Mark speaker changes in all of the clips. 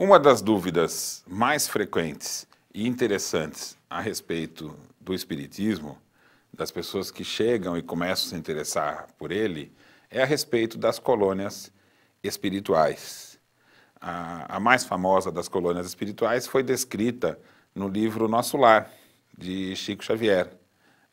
Speaker 1: Uma das dúvidas mais frequentes e interessantes a respeito do Espiritismo, das pessoas que chegam e começam a se interessar por ele, é a respeito das colônias espirituais. A, a mais famosa das colônias espirituais foi descrita no livro Nosso Lar, de Chico Xavier.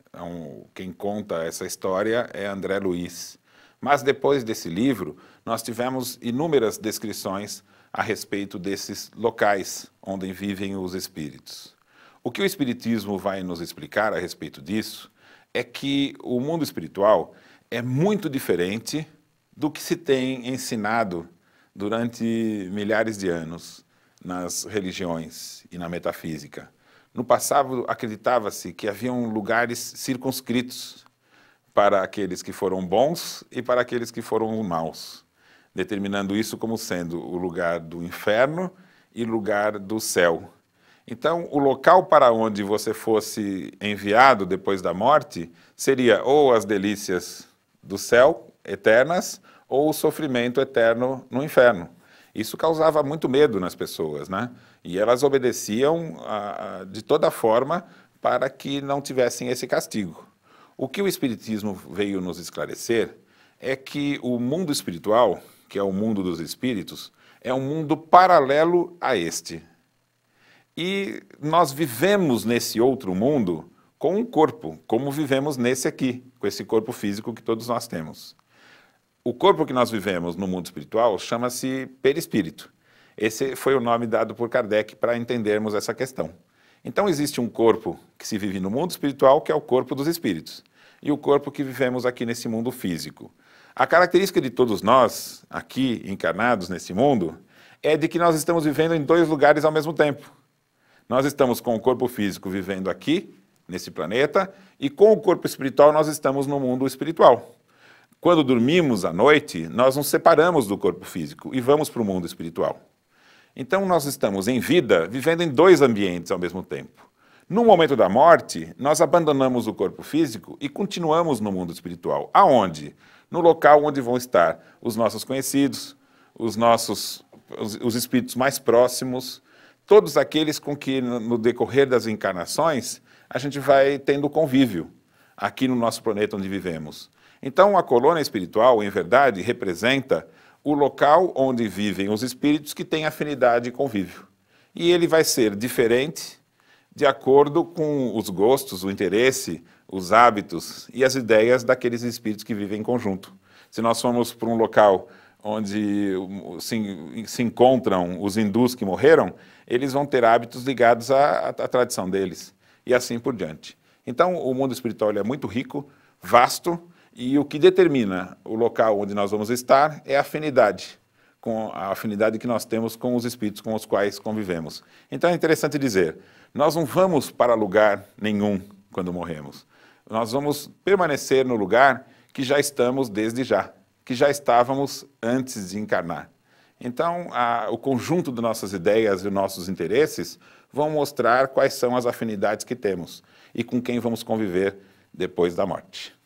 Speaker 1: Então, quem conta essa história é André Luiz. Mas depois desse livro, nós tivemos inúmeras descrições a respeito desses locais onde vivem os espíritos. O que o Espiritismo vai nos explicar a respeito disso é que o mundo espiritual é muito diferente do que se tem ensinado durante milhares de anos nas religiões e na metafísica. No passado, acreditava-se que haviam lugares circunscritos para aqueles que foram bons e para aqueles que foram maus determinando isso como sendo o lugar do inferno e lugar do céu. Então, o local para onde você fosse enviado depois da morte seria ou as delícias do céu eternas ou o sofrimento eterno no inferno. Isso causava muito medo nas pessoas, né? E elas obedeciam a, ah, a, ah, de toda forma para que não tivessem esse castigo. O que o Espiritismo veio nos esclarecer é que o mundo espiritual, que é o mundo dos espíritos, é um mundo paralelo a este. E nós vivemos nesse outro mundo com um corpo, como vivemos nesse aqui, com esse corpo físico que todos nós temos. O corpo que nós vivemos no mundo espiritual chama-se perispírito. Esse foi o nome dado por Kardec para entendermos essa questão. Então existe um corpo que se vive no mundo espiritual, que é o corpo dos espíritos, e o corpo que vivemos aqui nesse mundo físico. A característica de todos nós, aqui encarnados nesse mundo, é de que nós estamos vivendo em dois lugares ao mesmo tempo. Nós estamos com o corpo físico vivendo aqui, nesse planeta, e com o corpo espiritual nós estamos no mundo espiritual. Quando dormimos à noite, nós nos separamos do corpo físico e vamos para o mundo espiritual. Então nós estamos em vida vivendo em dois ambientes ao mesmo tempo. No momento da morte, nós abandonamos o corpo físico e continuamos no mundo espiritual. Aonde? No local onde vão estar os nossos conhecidos, os nossos os, os espíritos mais próximos, todos aqueles com que no, no decorrer das encarnações a gente vai tendo convívio aqui no nosso planeta onde vivemos. Então, a colônia espiritual, em verdade, representa o local onde vivem os espíritos que têm afinidade e convívio. E ele vai ser diferente de acordo com os gostos, o interesse, os hábitos e as ideias daqueles espíritos que vivem em conjunto. Se nós formos para um local onde se, se encontram os hindus que morreram, eles vão ter hábitos ligados à, à, à tradição deles e assim por diante. Então, o mundo espiritual é muito rico, vasto, e o que determina o local onde nós vamos estar é a afinidade com a afinidade que nós temos com os espíritos com os quais convivemos. Então é interessante dizer, nós não vamos para lugar nenhum quando morremos. Nós vamos permanecer no lugar que já estamos desde já, que já estávamos antes de encarnar. Então, a, o conjunto de nossas ideias e nossos interesses vão mostrar quais são as afinidades que temos e com quem vamos conviver depois da morte.